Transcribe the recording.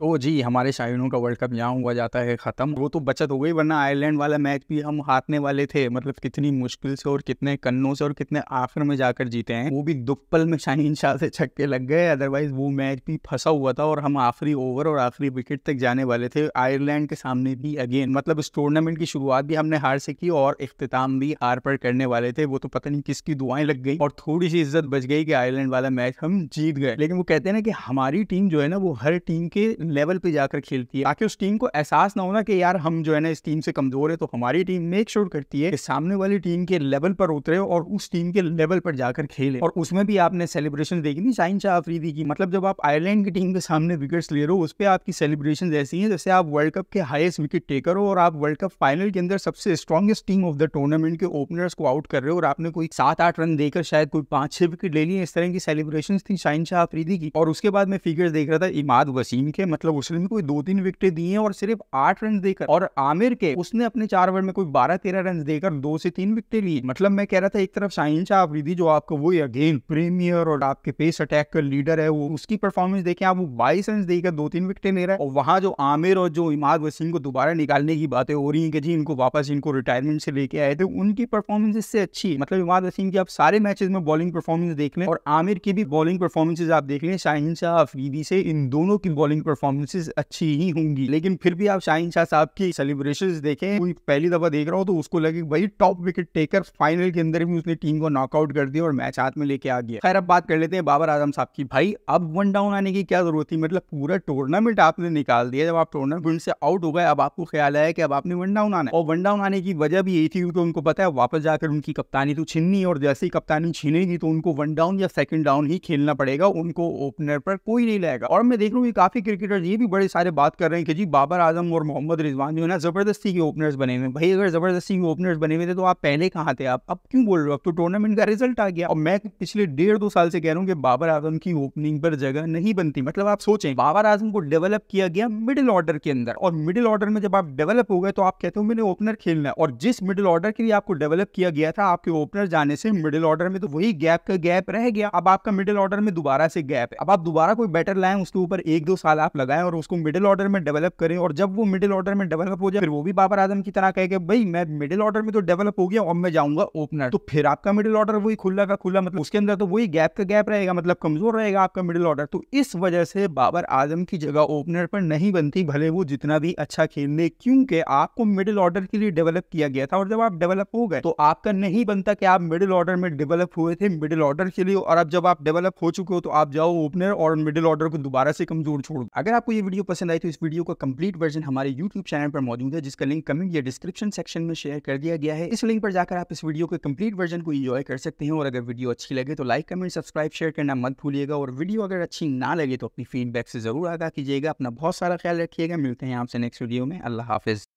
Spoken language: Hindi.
तो जी हमारे शाहिनों का वर्ल्ड कप यहाँ हुआ जाता है ख़त्म वो तो बचत हो गई वरना आयरलैंड वाला मैच भी हम हारने वाले थे मतलब कितनी मुश्किल से और कितने कन्नों से और कितने आखिर में जाकर जीते हैं वो भी दुप्पल में शाहीन शाह से छक्के लग गए अदरवाइज वो मैच भी फंसा हुआ था और हम आखिरी ओवर और आखिरी विकेट तक जाने वाले थे आयरलैंड के सामने भी अगेन मतलब इस टूर्नामेंट की शुरुआत भी हमने हार से की और अख्ताम भी हार पर करने वाले थे वो तो पता नहीं किसकी दुआएं लग गई और थोड़ी सी इज्जत बच गई कि आयरलैंड वाला मैच हम जीत गए लेकिन वो कहते हैं ना कि हमारी टीम जो है ना वो हर टीम के लेवल पे जाकर खेलती है ताकि उस टीम को एहसास ना होना कि यार हम जो है ना इस टीम से कमजोर है तो हमारी टीम मेक श्योर करती है कि सामने वाली टीम के लेवल पर उतरे और उस टीम के लेवल पर जाकर खेले और उसमें भी आपने सेलिब्रेशन देखी थी साइन शाह अफरीदी की मतलब जब आप आयरलैंड की टीम के सामने विकेट ले रहे हो उस पर आपकी सेलिब्रेशन ऐसी है जैसे आप वर्ल्ड कप के हाइस्ट विकेट टेकर हो और आप वर्ल्ड कप फाइनल के अंदर सबसे strongest team of the tournament के ओपनर्स को आउट कर रहे हो और आपने कोई सात आठ रन देकर शायद कोई पांच छह विकेट ले लिए इस तरह की सेलिब्रेशन थी शाहिन शाह अफरीदी की और उसके बाद मैं फिगर्स देख रहा था इमाद वसीम के मतलब उसने भी कोई दो तीन विकेट दी है और सिर्फ आठ रन देकर और आमिर के उसने अपने चार ओवर में कोई बारह तेरह रन देकर दो से तीन विकेट लिए मतलब मैं कह रहा था एक तरफ शाहिन शाह अफरीदी जो आपको वो अगेन प्रीमियर और आपके पेस अटैक का लीडर है वो उसकी परफॉर्मेंस देखें आप वो बाईस रन देकर दो तीन विकेट ले रहा है और वहां जो आमिर और जो इमाद वसीम को दोबारा निकालने की बातें हो रही है कि जी इनको वापस इनको रिटायरमेंट से लेके आए थे उनकी परफॉर्मेंस इससे अच्छी मतलब इमाद वसीम की आप सारे मैचेस में बॉलिंग परफॉर्मेंस देख लें और आमिर की भी बॉलिंग परफॉर्मेंसेज आप देख लें शाहिन शाह अफरीदी से इन दोनों की बॉलिंग परफॉर्मेंस परफॉर्मेंसेज अच्छी ही होंगी लेकिन फिर भी आप शाहिन शाह साहब की सेलिब्रेशन देखें कोई पहली दफा देख रहा हो तो उसको लगे भाई टॉप विकेट टेकर फाइनल के अंदर भी उसने टीम को नॉकआउट कर दिया और मैच हाथ में लेके आ गया खैर अब बात कर लेते हैं बाबर आजम साहब की भाई अब वन डाउन आने की क्या जरूरत थी मतलब पूरा टूर्नामेंट आपने निकाल दिया जब आप टूर्नामेंट से आउट हो गए अब आपको ख्याल आया कि अब आपने वन डाउन आना और वन डाउन आने की वजह भी यही थी क्योंकि उनको पता है वापस जाकर उनकी कप्तानी तो छीननी और जैसे ही कप्तानी छीनेगी तो उनको वन डाउन या सेकंड डाउन ही खेलना पड़ेगा उनको ओपनर पर कोई नहीं लाएगा और मैं देख रहा हूँ काफी क्रिकेटर ओपनर्स ये भी बड़े सारे बात कर रहे हैं कि जी बाबर आजम और मोहम्मद रिजवान जो है ना ज़बरदस्ती के ओपनर्स बने हुए भाई अगर ज़बरदस्ती के ओपनर्स बने हुए थे तो आप पहले कहाँ थे आप अब क्यों बोल रहे हो अब तो टूर्नामेंट का रिजल्ट आ गया और मैं पिछले डेढ़ दो साल से कह रहा हूँ कि बाबर आजम की ओपनिंग पर जगह नहीं बनती मतलब आप सोचें बाबर आजम को डेवलप किया गया मिडिल ऑर्डर के अंदर और मिडिल ऑर्डर में जब आप डेवलप हो गए तो आप कहते हो मैंने ओपनर खेलना है और जिस मिडिल ऑर्डर के लिए आपको डेवलप किया गया था आपके ओपनर जाने से मिडिल ऑर्डर में तो वही गैप का गैप रह गया अब आपका मिडिल ऑर्डर में दोबारा से गैप है अब आप दोबारा कोई बेटर लाए उसके ऊपर एक दो साल आप लगा लगाएं और उसको मिडिल ऑर्डर में डेवलप करें और जब वो मिडिल ऑर्डर में डेवलप हो जाए फिर वो भी बाबर आजम की तरह कहे भाई मैं मिडिल ऑर्डर में तो डेवलप हो गया और मैं जाऊंगा ओपनर तो फिर आपका मिडिल ऑर्डर वही खुला का खुला मतलब उसके अंदर तो वही गैप का गैप रहेगा मतलब कमजोर रहेगा आपका मिडिल ऑर्डर तो इस वजह से बाबर आजम की जगह ओपनर पर नहीं बनती भले वो जितना भी अच्छा खेल ले क्योंकि आपको मिडिल ऑर्डर के लिए डेवलप किया गया था और जब आप डेवलप हो गए तो आपका नहीं बनता कि आप मिडिल ऑर्डर में डेवलप हुए थे मिडिल ऑर्डर के लिए और अब जब आप डेवलप हो चुके हो तो आप जाओ ओपनर और मिडिल ऑर्डर को दोबारा से कमजोर छोड़ अगर अगर आपको ये वीडियो पसंद आई तो इस वीडियो का कंप्लीट वर्जन हमारे यूट्यूब चैनल पर मौजूद है जिसका लिंक कमेंट या डिस्क्रिप्शन सेक्शन में शेयर कर दिया गया है इस लिंक पर जाकर आप इस वीडियो के कंप्लीट वर्जन को इंजॉय कर सकते हैं और अगर वीडियो अच्छी लगे तो लाइक कमेंट सब्सक्राइब शेयर करना मत भूलिएगा और वीडियो अगर अच्छी ना लगे तो अपनी फीडबैक से जरूर आगा कीजिएगा अपना बहुत सारा ख्याल रखिएगा मिलते हैं आपसे नेक्स्ट वीडियो में अल्लाह हाफिज़